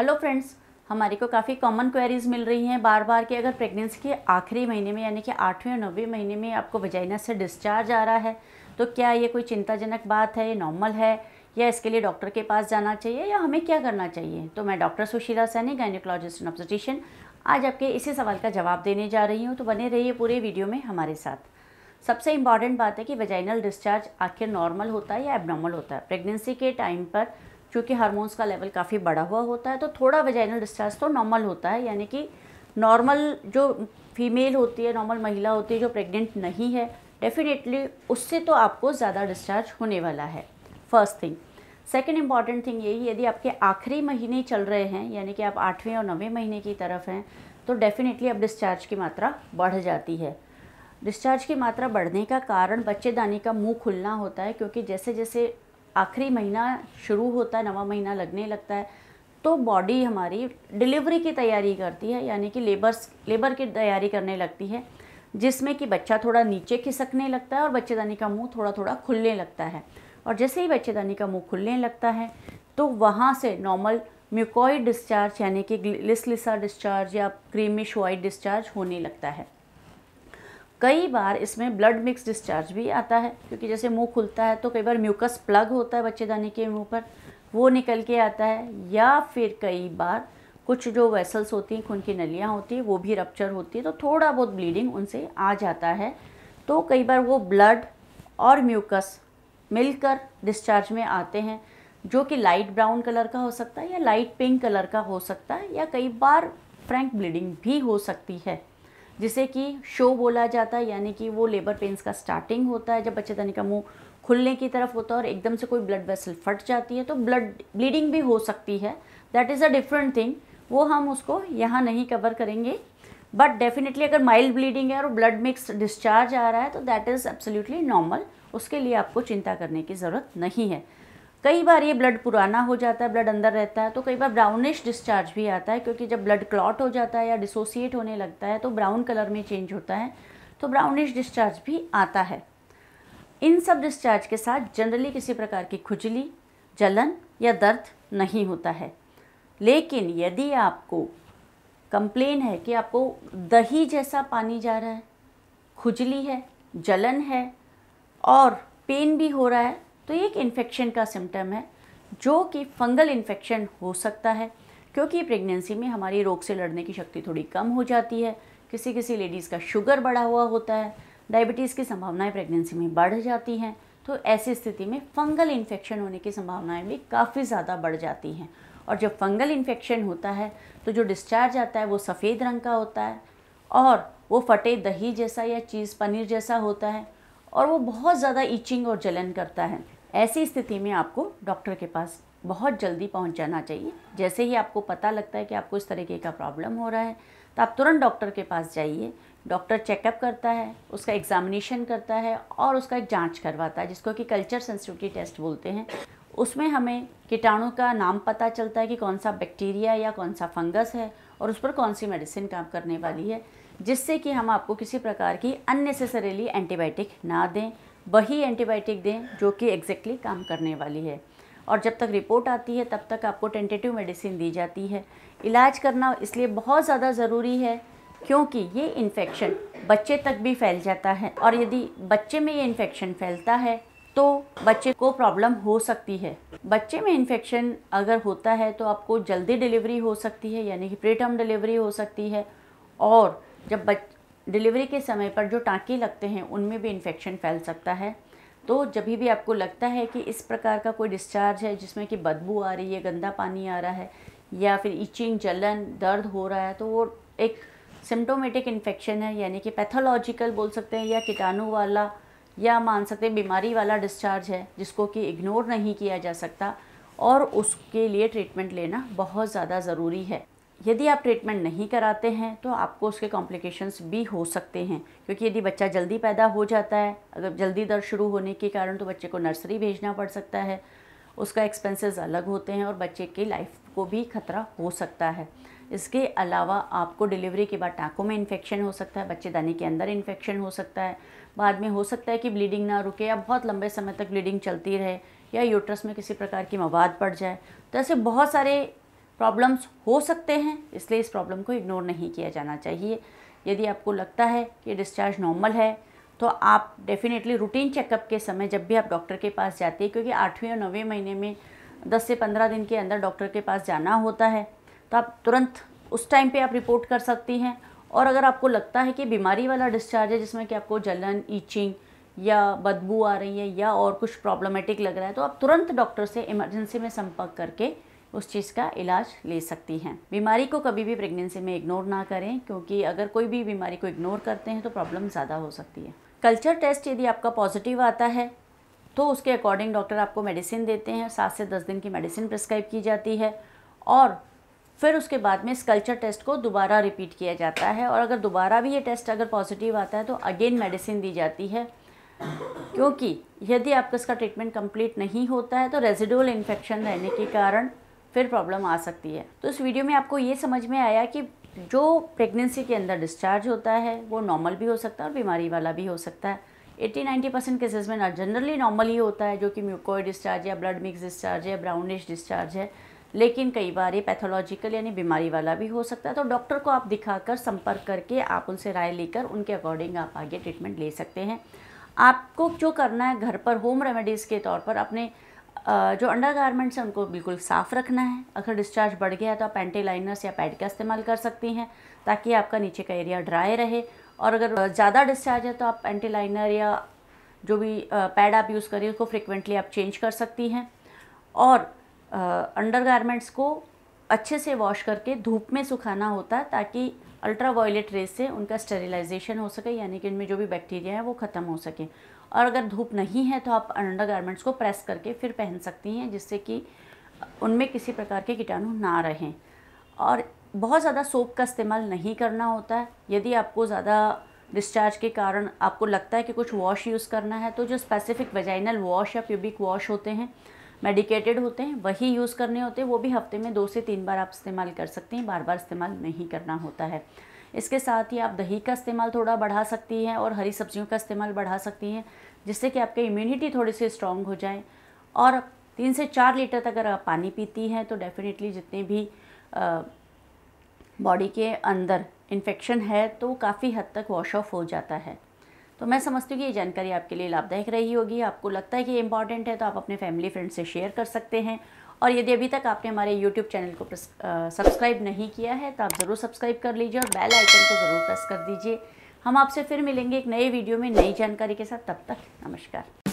hello friends हमारे को काफ़ी कॉमन क्वेरीज मिल रही हैं बार बार कि अगर प्रेगनेंसी के आखिरी महीने में यानी कि आठवें और नौवें महीने में आपको वजाइना से डिस्चार्ज आ रहा है तो क्या ये कोई चिंताजनक बात है ये नॉर्मल है या इसके लिए डॉक्टर के पास जाना चाहिए या हमें क्या करना चाहिए तो मैं doctor Sushila Saini gynaecologist and आज आपके इसी सवाल का जवाब देने जा रही हूँ तो बने रहिए पूरे वीडियो में हमारे साथ सबसे इम्पॉर्टेंट बात है कि वेजाइनल डिस्चार्ज आखिर नॉर्मल होता है या एबनॉर्मल होता है प्रेगनेंसी के टाइम पर क्योंकि हार्मोन्स का लेवल काफ़ी बढ़ा हुआ होता है तो थोड़ा वेजाइनल डिस्चार्ज तो नॉर्मल होता है यानी कि नॉर्मल जो फीमेल होती है नॉर्मल महिला होती है जो प्रेग्नेंट नहीं है डेफिनेटली उससे तो आपको ज़्यादा डिस्चार्ज होने वाला है first thing second important thing यही यदि आपके आखिरी महीने चल रहे हैं यानी कि आप आठवें और नवें महीने की तरफ हैं तो डेफिनेटली अब डिस्चार्ज की मात्रा बढ़ जाती है डिस्चार्ज की मात्रा बढ़ने का कारण बच्चेदानी का मुंह खुलना होता है क्योंकि जैसे जैसे आखिरी महीना शुरू होता है नवा महीना लगने लगता है तो बॉडी हमारी डिलीवरी की तैयारी करती है यानी कि लेबर्स लेबर की तैयारी करने लगती है जिसमें कि बच्चा थोड़ा नीचे खिसकने लगता है और बच्चेदानी का मुंह थोड़ा थोड़ा खुलने लगता है और जैसे ही बच्चेदानी का मुंह खुलने लगता है तो वहाँ से नॉर्मल म्यूकॉइड डिस्चार्ज यानी कि लिसलिसा डिस्चार्ज या क्रीमिश वाइट डिस्चार्ज होने लगता है कई बार इसमें ब्लड मिक्स डिस्चार्ज भी आता है क्योंकि जैसे मुंह खुलता है तो कई बार म्यूकस प्लग होता है बच्चेदानी के मुंह पर वो निकल के आता है या फिर कई बार कुछ जो वेसल्स होती हैं खून की नलियाँ होती हैं वो भी रप्चर होती है तो थोड़ा बहुत ब्लीडिंग उनसे आ जाता है तो कई बार वो ब्लड और म्यूकस मिलकर डिस्चार्ज में आते हैं जो कि लाइट ब्राउन कलर का हो सकता है या लाइट पिंक कलर का हो सकता है या कई बार फ्रैंक ब्लीडिंग भी हो सकती है जिसे कि शो बोला जाता है यानी कि वो लेबर पेंस का स्टार्टिंग होता है जब बच्चेदानी का मुंह खुलने की तरफ होता है और एकदम से कोई ब्लड वेसल फट जाती है तो ब्लड ब्लीडिंग भी हो सकती है that is a different thing वो हम उसको यहाँ नहीं कवर करेंगे बट डेफिनेटली अगर माइल्ड ब्लीडिंग है और ब्लड मिक्स डिस्चार्ज आ रहा है तो दैट इज़ एब्सोल्युटली नॉर्मल उसके लिए आपको चिंता करने की ज़रूरत नहीं है कई बार ये ब्लड पुराना हो जाता है ब्लड अंदर रहता है तो कई बार ब्राउनिश डिस्चार्ज भी आता है क्योंकि जब ब्लड क्लॉट हो जाता है या डिसोसिएट होने लगता है तो ब्राउन कलर में चेंज होता है तो ब्राउनिश डिस्चार्ज भी आता है इन सब डिस्चार्ज के साथ जनरली किसी प्रकार की खुजली जलन या दर्द नहीं होता है लेकिन यदि आपको कंप्लेन है कि आपको दही जैसा पानी जा रहा है खुजली है जलन है और पेन भी हो रहा है तो ये एक इन्फेक्शन का सिम्टम है जो कि फंगल इन्फेक्शन हो सकता है क्योंकि प्रेगनेंसी में हमारी रोग से लड़ने की शक्ति थोड़ी कम हो जाती है किसी किसी लेडीज़ का शुगर बढ़ा हुआ होता है डायबिटीज़ की संभावनाएं प्रेगनेंसी में बढ़ जाती हैं तो ऐसी स्थिति में फंगल इन्फेक्शन होने की संभावनाएं भी काफ़ी ज़्यादा बढ़ जाती हैं और जब फंगल इन्फेक्शन होता है तो जो डिस्चार्ज आता है वो सफ़ेद रंग का होता है और वो फटे दही जैसा या चीज़ पनीर जैसा होता है और वो बहुत ज़्यादा ईचिंग और जलन करता है ऐसी स्थिति में आपको डॉक्टर के पास बहुत जल्दी पहुंच जाना चाहिए जैसे ही आपको पता लगता है कि आपको इस तरीके का प्रॉब्लम हो रहा है तो आप तुरंत डॉक्टर के पास जाइए डॉक्टर चेकअप करता है उसका एग्जामिनेशन करता है और उसका एक जांच करवाता है जिसको कि कल्चर सेंसिटिविटी टेस्ट बोलते हैं उसमें हमें कीटाणु का नाम पता चलता है कि कौन सा बैक्टीरिया या कौन सा फंगस है और उस पर कौन सी मेडिसिन काम करने वाली है जिससे कि हम आपको किसी प्रकार की अननेसेसरीली एंटीबायोटिक ना दें वही एंटीबायोटिक दें जो कि एग्जैक्टली काम करने वाली है और जब तक रिपोर्ट आती है तब तक आपको टेंटेटिव मेडिसिन दी जाती है इलाज करना इसलिए बहुत ज़्यादा ज़रूरी है क्योंकि ये इन्फेक्शन बच्चे तक भी फैल जाता है और यदि बच्चे में ये इन्फेक्शन फैलता है तो बच्चे को प्रॉब्लम हो सकती है बच्चे में इन्फेक्शन अगर होता है तो आपको जल्दी डिलीवरी हो सकती है यानी कि प्रीटर्म डिलीवरी हो सकती है और जब बच डिलीवरी के समय पर जो टाँके लगते हैं उनमें भी इन्फेक्शन फैल सकता है तो जब भी आपको लगता है कि इस प्रकार का कोई डिस्चार्ज है जिसमें कि बदबू आ रही है गंदा पानी आ रहा है या फिर इचिंग जलन दर्द हो रहा है तो वो एक सिम्टोमेटिक इन्फेक्शन है यानी कि पैथोलॉजिकल बोल सकते हैं या कीटाणु वाला या मान सकते हैं बीमारी वाला डिस्चार्ज है जिसको कि इग्नोर नहीं किया जा सकता और उसके लिए ट्रीटमेंट लेना बहुत ज़्यादा ज़रूरी है यदि आप ट्रीटमेंट नहीं कराते हैं तो आपको उसके कॉम्प्लिकेशंस भी हो सकते हैं क्योंकि यदि बच्चा जल्दी पैदा हो जाता है अगर जल्दी दर्द शुरू होने के कारण तो बच्चे को नर्सरी भेजना पड़ सकता है उसका एक्सपेंसेस अलग होते हैं और बच्चे की लाइफ को भी खतरा हो सकता है इसके अलावा आपको डिलीवरी के बाद टाँकों में इन्फेक्शन हो सकता है बच्चेदानी के अंदर इन्फेक्शन हो सकता है बाद में हो सकता है कि ब्लीडिंग ना रुके या बहुत लंबे समय तक ब्लीडिंग चलती रहे या यूट्रस में किसी प्रकार की मवाद पड़ जाए तो ऐसे बहुत सारे प्रॉब्लम्स हो सकते हैं इसलिए इस प्रॉब्लम को इग्नोर नहीं किया जाना चाहिए यदि आपको लगता है कि डिस्चार्ज नॉर्मल है तो आप डेफिनेटली रूटीन चेकअप के समय जब भी आप डॉक्टर के पास जाते हैं क्योंकि आठवें और नौवें महीने में दस से पंद्रह दिन के अंदर डॉक्टर के पास जाना होता है तो आप तुरंत उस टाइम पे आप रिपोर्ट कर सकती हैं और अगर आपको लगता है कि बीमारी वाला डिस्चार्ज है जिसमें कि आपको जलन ईचिंग या बदबू आ रही है या और कुछ प्रॉब्लमेटिक लग रहा है तो आप तुरंत डॉक्टर से इमरजेंसी में संपर्क करके उस चीज़ का इलाज ले सकती हैं बीमारी को कभी भी प्रेगनेंसी में इग्नोर ना करें क्योंकि अगर कोई भी बीमारी को इग्नोर करते हैं तो प्रॉब्लम ज़्यादा हो सकती है कल्चर टेस्ट यदि आपका पॉजिटिव आता है तो उसके अकॉर्डिंग डॉक्टर आपको मेडिसिन देते हैं सात से दस दिन की मेडिसिन प्रिस्क्राइब की जाती है और फिर उसके बाद में इस कल्चर टेस्ट को दोबारा रिपीट किया जाता है और अगर दोबारा भी ये टेस्ट अगर पॉजिटिव आता है तो अगेन मेडिसिन दी जाती है क्योंकि यदि आपका इसका ट्रीटमेंट कंप्लीट नहीं होता है तो रेजिडुअल इन्फेक्शन रहने के कारण फिर प्रॉब्लम आ सकती है तो इस वीडियो में आपको ये समझ में आया कि जो प्रेगनेंसी के अंदर डिस्चार्ज होता है वो नॉर्मल भी हो सकता है और बीमारी वाला भी हो सकता है 80-90 परसेंट केसेज में ना जनरली नॉर्मल ही होता है जो कि म्यूकोइड डिस्चार्ज या ब्लड मिक्स डिस्चार्ज है ब्राउनिश डिस्चार्ज है लेकिन कई बार ये पैथोलॉजिकल यानी बीमारी वाला भी हो सकता है तो डॉक्टर को आप दिखाकर संपर्क करके आप उनसे राय लेकर उनके अकॉर्डिंग आप आगे ट्रीटमेंट ले सकते हैं आपको जो करना है घर पर होम रेमेडीज़ के तौर पर अपने जो अंडर गारमेंट्स हैं उनको बिल्कुल साफ़ रखना है अगर डिस्चार्ज बढ़ गया है तो आप पैंटे लाइनर्स या पैड का इस्तेमाल कर सकती हैं ताकि आपका नीचे का एरिया ड्राई रहे और अगर ज़्यादा डिस्चार्ज है तो आप पैंटे लाइनर या जो भी पैड आप यूज़ करिए उसको फ्रिक्वेंटली आप चेंज कर सकती हैं और अंडर गारमेंट्स को अच्छे से वॉश करके धूप में सुखाना होता है ताकि अल्ट्रा वायलेट रेस से उनका स्टेरिलाइजेशन हो सके यानी कि इनमें जो भी बैक्टीरिया है वो ख़त्म हो सके और अगर धूप नहीं है तो आप अंडर गारमेंट्स को प्रेस करके फिर पहन सकती हैं जिससे कि उनमें किसी प्रकार के कीटाणु ना रहें और बहुत ज़्यादा सोप का इस्तेमाल नहीं करना होता है यदि आपको ज़्यादा डिस्चार्ज के कारण आपको लगता है कि कुछ वॉश यूज़ करना है तो जो स्पेसिफिक वेजाइनल वॉश या प्यूबिक वॉश होते हैं मेडिकेटेड होते हैं वही यूज़ करने होते हैं वो भी हफ्ते में दो से तीन बार आप इस्तेमाल कर सकते हैं बार बार इस्तेमाल नहीं करना होता है इसके साथ ही आप दही का इस्तेमाल थोड़ा बढ़ा सकती हैं और हरी सब्जियों का इस्तेमाल बढ़ा सकती हैं जिससे कि आपकी इम्यूनिटी थोड़ी सी स्ट्रॉन्ग हो जाए और तीन से चार लीटर तक अगर आप पानी पीती हैं तो डेफ़िनेटली जितने भी बॉडी के अंदर इन्फेक्शन है तो काफ़ी हद तक वॉश ऑफ हो जाता है तो मैं समझती हूँ कि ये जानकारी आपके लिए लाभदायक रही होगी आपको लगता है कि ये इंपॉर्टेंट है तो आप अपने फैमिली फ्रेंड से शेयर कर सकते हैं और यदि अभी तक आपने हमारे यूट्यूब चैनल को सब्सक्राइब नहीं किया है तो आप ज़रूर सब्सक्राइब कर लीजिए और बेल आइकन को ज़रूर प्रेस कर दीजिए हम आपसे फिर मिलेंगे एक नए वीडियो में नई जानकारी के साथ तब तक नमस्कार